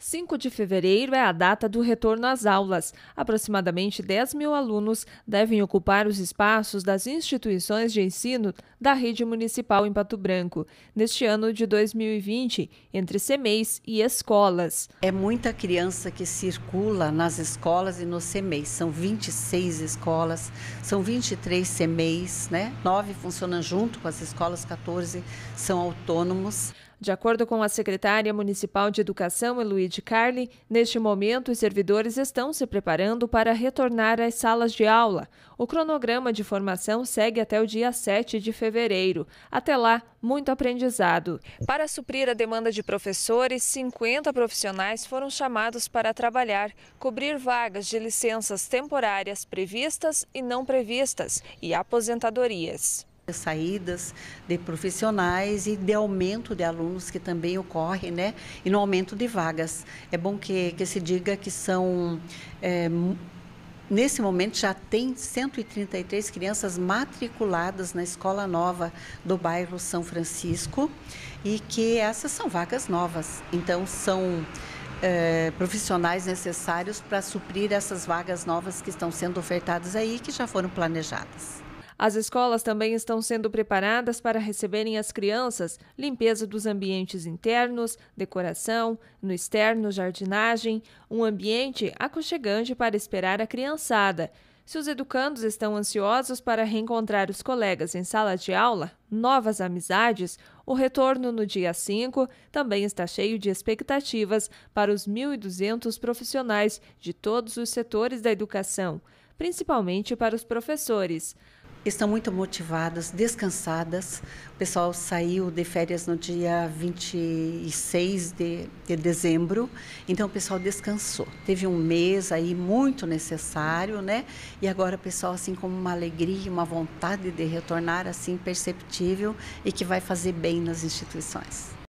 5 de fevereiro é a data do retorno às aulas. Aproximadamente 10 mil alunos devem ocupar os espaços das instituições de ensino da rede municipal em Pato Branco, neste ano de 2020, entre CEMEIs e escolas. É muita criança que circula nas escolas e nos CEMEIs. São 26 escolas, são 23 CEMEIs, né? Nove funcionam junto com as escolas, 14 são autônomos. De acordo com a secretária municipal de Educação, Eluide Carli, neste momento os servidores estão se preparando para retornar às salas de aula. O cronograma de formação segue até o dia 7 de fevereiro. Até lá, muito aprendizado. Para suprir a demanda de professores, 50 profissionais foram chamados para trabalhar, cobrir vagas de licenças temporárias previstas e não previstas e aposentadorias de saídas de profissionais e de aumento de alunos que também ocorre, né? E no aumento de vagas. É bom que, que se diga que são. É, Nesse momento já tem 133 crianças matriculadas na escola nova do bairro São Francisco e que essas são vagas novas. Então são é, profissionais necessários para suprir essas vagas novas que estão sendo ofertadas aí que já foram planejadas. As escolas também estão sendo preparadas para receberem as crianças, limpeza dos ambientes internos, decoração, no externo, jardinagem, um ambiente aconchegante para esperar a criançada. Se os educandos estão ansiosos para reencontrar os colegas em sala de aula, novas amizades, o retorno no dia 5 também está cheio de expectativas para os 1.200 profissionais de todos os setores da educação, principalmente para os professores estão muito motivadas, descansadas. O pessoal saiu de férias no dia 26 de, de dezembro, então o pessoal descansou. Teve um mês aí muito necessário, né? E agora o pessoal, assim, com uma alegria, uma vontade de retornar, assim, perceptível e que vai fazer bem nas instituições.